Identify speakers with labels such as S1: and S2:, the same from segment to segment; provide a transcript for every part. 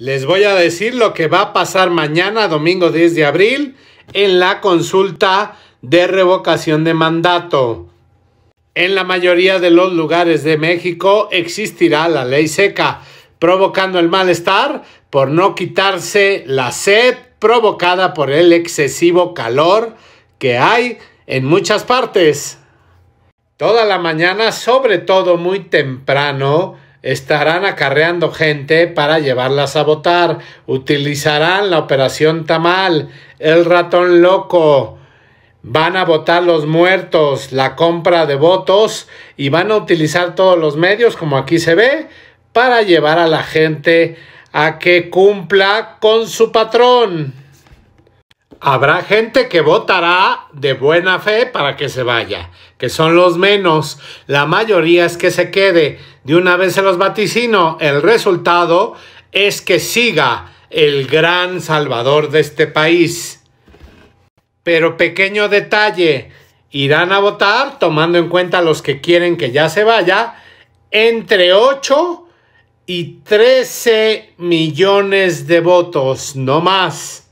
S1: Les voy a decir lo que va a pasar mañana, domingo 10 de abril, en la consulta de revocación de mandato. En la mayoría de los lugares de México existirá la ley seca, provocando el malestar por no quitarse la sed provocada por el excesivo calor que hay en muchas partes. Toda la mañana, sobre todo muy temprano, estarán acarreando gente para llevarlas a votar, utilizarán la operación Tamal, el ratón loco, van a votar los muertos, la compra de votos y van a utilizar todos los medios, como aquí se ve, para llevar a la gente a que cumpla con su patrón. Habrá gente que votará de buena fe para que se vaya, que son los menos. La mayoría es que se quede. De una vez se los vaticino, el resultado es que siga el gran salvador de este país. Pero pequeño detalle, irán a votar, tomando en cuenta los que quieren que ya se vaya, entre 8 y 13 millones de votos, no más.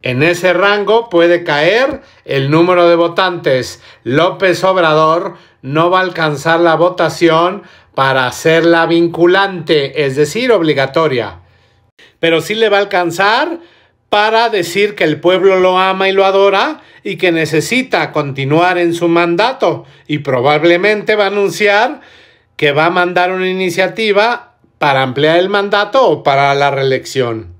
S1: En ese rango puede caer el número de votantes. López Obrador no va a alcanzar la votación para hacerla vinculante, es decir, obligatoria. Pero sí le va a alcanzar para decir que el pueblo lo ama y lo adora y que necesita continuar en su mandato y probablemente va a anunciar que va a mandar una iniciativa para ampliar el mandato o para la reelección.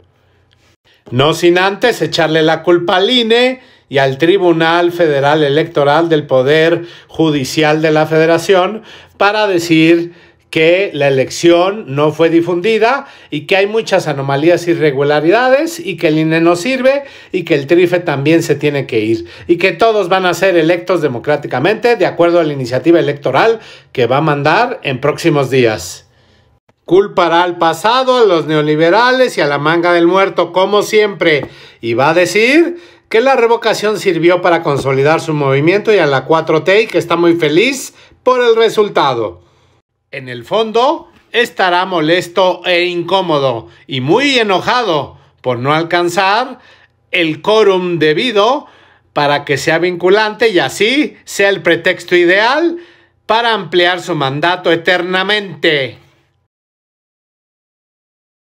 S1: No sin antes echarle la culpa al INE y al Tribunal Federal Electoral del Poder Judicial de la Federación para decir que la elección no fue difundida y que hay muchas anomalías y irregularidades y que el INE no sirve y que el TRIFE también se tiene que ir y que todos van a ser electos democráticamente de acuerdo a la iniciativa electoral que va a mandar en próximos días. Culpará al pasado, a los neoliberales y a la manga del muerto, como siempre, y va a decir que la revocación sirvió para consolidar su movimiento y a la 4T que está muy feliz por el resultado. En el fondo, estará molesto e incómodo y muy enojado por no alcanzar el quórum debido para que sea vinculante y así sea el pretexto ideal para ampliar su mandato eternamente.